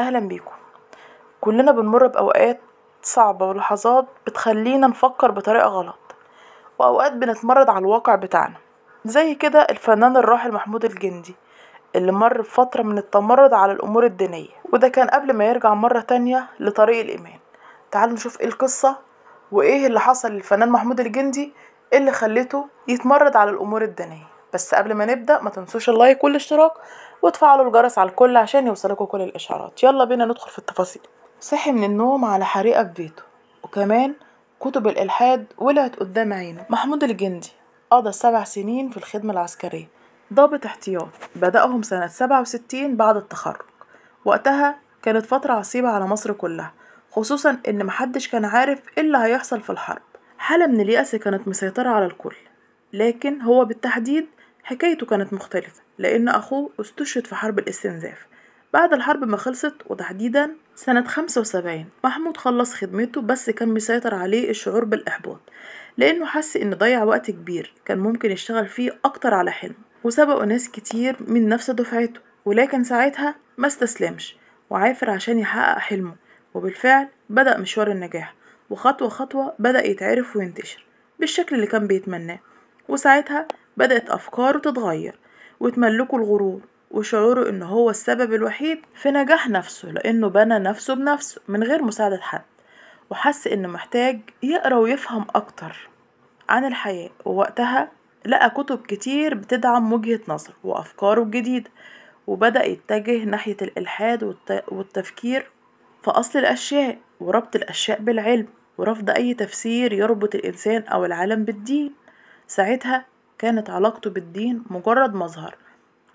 أهلا بيكم كلنا بنمر بأوقات صعبة ولحظات بتخلينا نفكر بطريقة غلط وأوقات بنتمرد على الواقع بتاعنا زي كده الفنان الراحل محمود الجندي اللي مر بفترة من التمرد على الأمور الدينية وده كان قبل ما يرجع مرة تانية لطريق الإيمان تعالوا نشوف ايه القصة وايه اللي حصل للفنان محمود الجندي اللي خليته يتمرد على الأمور الدينية بس قبل ما نبدأ ما تنسوش اللايك والاشتراك وتفعلوا الجرس على الكل عشان يوصلكوا كل الإشعارات يلا بينا ندخل في التفاصيل صحي من النوم على حريقة في بيته وكمان كتب الإلحاد ولعت قدام عينه محمود الجندي قضى سبع سنين في الخدمة العسكرية ضابط احتياط بدأهم سنة سبعة وستين بعد التخرج وقتها كانت فترة عصيبة على مصر كلها خصوصا إن محدش كان عارف إيه اللي هيحصل في الحرب حالة من اليأس كانت مسيطرة على الكل لكن هو بالتحديد حكايته كانت مختلفة لأن أخوه استشهد في حرب الاستنزاف بعد الحرب ما خلصت وتحديدا سنة 75 محمود خلص خدمته بس كان مسيطر عليه الشعور بالإحباط لأنه حس إن ضيع وقت كبير كان ممكن يشتغل فيه أكتر على حلمه وسبقوا ناس كتير من نفس دفعته ولكن ساعتها ما استسلمش وعافر عشان يحقق حلمه وبالفعل بدأ مشوار النجاح وخطوة خطوة بدأ يتعرف وينتشر بالشكل اللي كان بيتمناه وساعتها بدأت أفكاره تتغير وتملكه الغرور وشعوره إن هو السبب الوحيد في نجاح نفسه لأنه بنى نفسه بنفسه من غير مساعدة حد وحس إنه محتاج يقرأ ويفهم أكتر عن الحياة ووقتها لقى كتب كتير بتدعم وجهة نظره وأفكاره الجديدة وبدأ يتجه ناحية الإلحاد والت... والتفكير في أصل الأشياء وربط الأشياء بالعلم ورفض أي تفسير يربط الإنسان أو العالم بالدين ساعتها كانت علاقته بالدين مجرد مظهر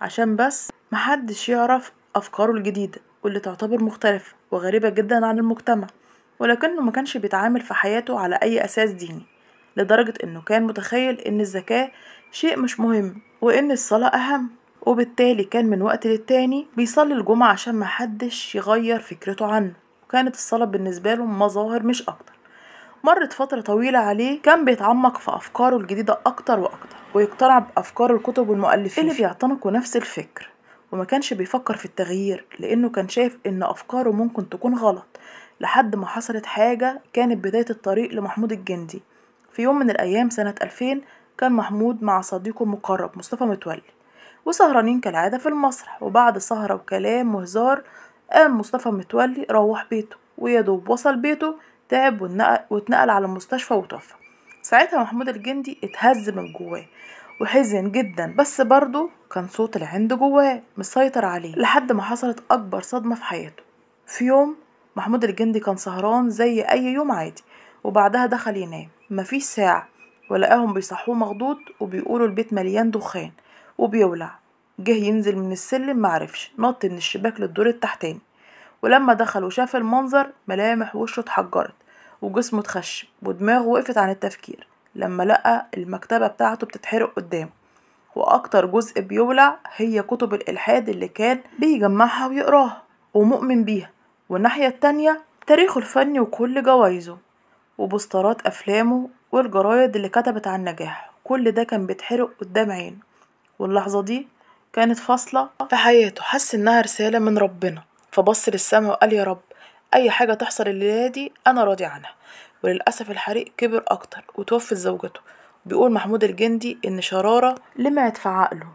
عشان بس محدش يعرف أفكاره الجديدة واللي تعتبر مختلفة وغريبة جدا عن المجتمع ولكنه ما كانش بيتعامل في حياته على أي أساس ديني لدرجة إنه كان متخيل إن الزكاة شيء مش مهم وإن الصلاة أهم وبالتالي كان من وقت للتاني بيصلي الجمعة عشان محدش يغير فكرته عنه وكانت الصلاة بالنسبة له مظاهر مش أكتر مرت فترة طويلة عليه كان بيتعمق في أفكاره الجديدة أكتر وأكتر ويقتنع بأفكار الكتب والمؤلفين اللي بيعتنقوا نفس الفكر وما كانش بيفكر في التغيير لأنه كان شايف إن أفكاره ممكن تكون غلط لحد ما حصلت حاجة كانت بداية الطريق لمحمود الجندي في يوم من الأيام سنة 2000 كان محمود مع صديقه المقرب مصطفى متولي وسهرانين كالعادة في المسرح وبعد سهرة وكلام وهزار قام مصطفى متولي روح بيته ويدوب وصل بيته تعب واتنقل على المستشفى وتوفى ساعتها محمود الجندي اتهز من جواه وحزن جدا بس برضه كان صوت العند جواه مسيطر عليه لحد ما حصلت أكبر صدمة في حياته في يوم محمود الجندي كان سهران زي أي يوم عادي وبعدها دخل ينام مفيش ساعة ولقاهم بيصحوه مخضوض وبيقولوا البيت مليان دخان وبيولع جه ينزل من السلم معرفش نط من الشباك للدور التحتاني ولما دخل وشاف المنظر ملامح وشه اتحجرت وجسمه اتخشب ودماغه وقفت عن التفكير لما لقى المكتبة بتاعته بتتحرق قدامه وأكتر جزء بيولع هي كتب الإلحاد اللي كان بيجمعها ويقراها ومؤمن بيها والناحية التانية تاريخه الفني وكل جوايزه وبوسترات أفلامه والجرايد اللي كتبت عن نجاحه كل ده كان بيتحرق قدام عينه واللحظة دي كانت فاصلة في حياته حس إنها رسالة من ربنا فبص للسماء وقال يا رب أي حاجة تحصل الليلة دي أنا راضي عنها وللأسف الحريق كبر أكتر وتوفت زوجته بيقول محمود الجندي إن شرارة لمعت في عقله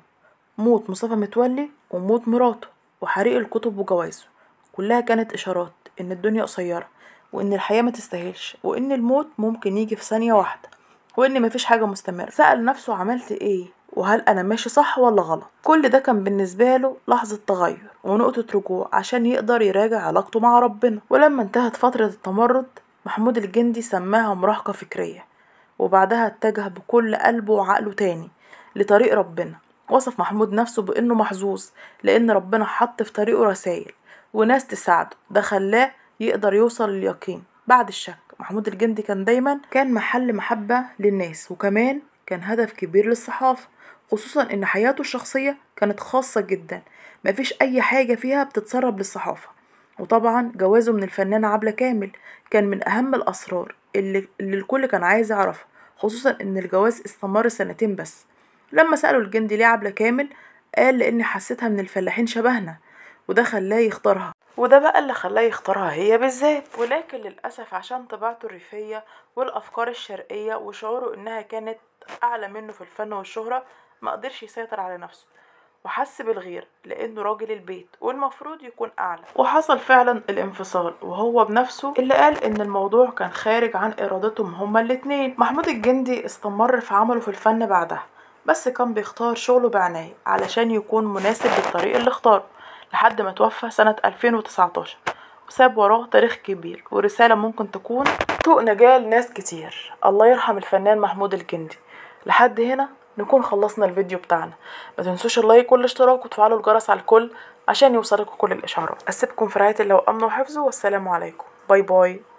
موت مصطفى متولي وموت مراته وحريق الكتب وجوايزه كلها كانت إشارات إن الدنيا قصيرة وإن الحياة ما تستاهلش وإن الموت ممكن يجي في ثانية واحدة وإن مفيش حاجة مستمرة سأل نفسه عملت إيه وهل أنا ماشي صح ولا غلط كل ده كان بالنسبة له لحظة تغير ونقطة رجوع عشان يقدر يراجع علاقته مع ربنا ولما انتهت فترة التمرد محمود الجندي سماها مراهقة فكرية وبعدها اتجه بكل قلبه وعقله تاني لطريق ربنا وصف محمود نفسه بأنه محظوظ لأن ربنا حط في طريقه رسائل وناس تساعده ده خلاه يقدر يوصل لليقين بعد الشك محمود الجندي كان دايما كان محل محبة للناس وكمان كان هدف كبير للصحافة خصوصا ان حياته الشخصية كانت خاصة جدا مفيش أي حاجة فيها بتتسرب للصحافة وطبعا جوازه من الفنانة عبلة كامل كان من أهم الأسرار اللي, اللي الكل كان عايز يعرفها خصوصا إن الجواز استمر سنتين بس لما سألوا الجندي ليه عبلة كامل قال لإني حسيتها من الفلاحين شبهنا وده خلاه يختارها وده بقى اللي خلاه يختارها هي بالذات ولكن للأسف عشان طبيعته الريفية والأفكار الشرقية وشعوره إنها كانت أعلى منه في الفن والشهرة مقدرش يسيطر على نفسه وحس بالغيرة لأنه راجل البيت والمفروض يكون أعلى وحصل فعلا الانفصال وهو بنفسه اللي قال إن الموضوع كان خارج عن إرادتهم هما الاتنين محمود الجندي استمر في عمله في الفن بعدها بس كان بيختار شغله بعناية علشان يكون مناسب للطريق اللي اختاره لحد ما توفى سنة 2019 وساب وراه تاريخ كبير ورسالة ممكن تكون طوق نجاة لناس كتير الله يرحم الفنان محمود الجندي لحد هنا نكون خلصنا الفيديو بتاعنا ما تنسوش اللايك والاشتراك وتفعلوا الجرس على الكل عشان يوصلكوا كل الاشعارات اسيبكم في رعايه الله وامنه وحفظه والسلام عليكم باي باي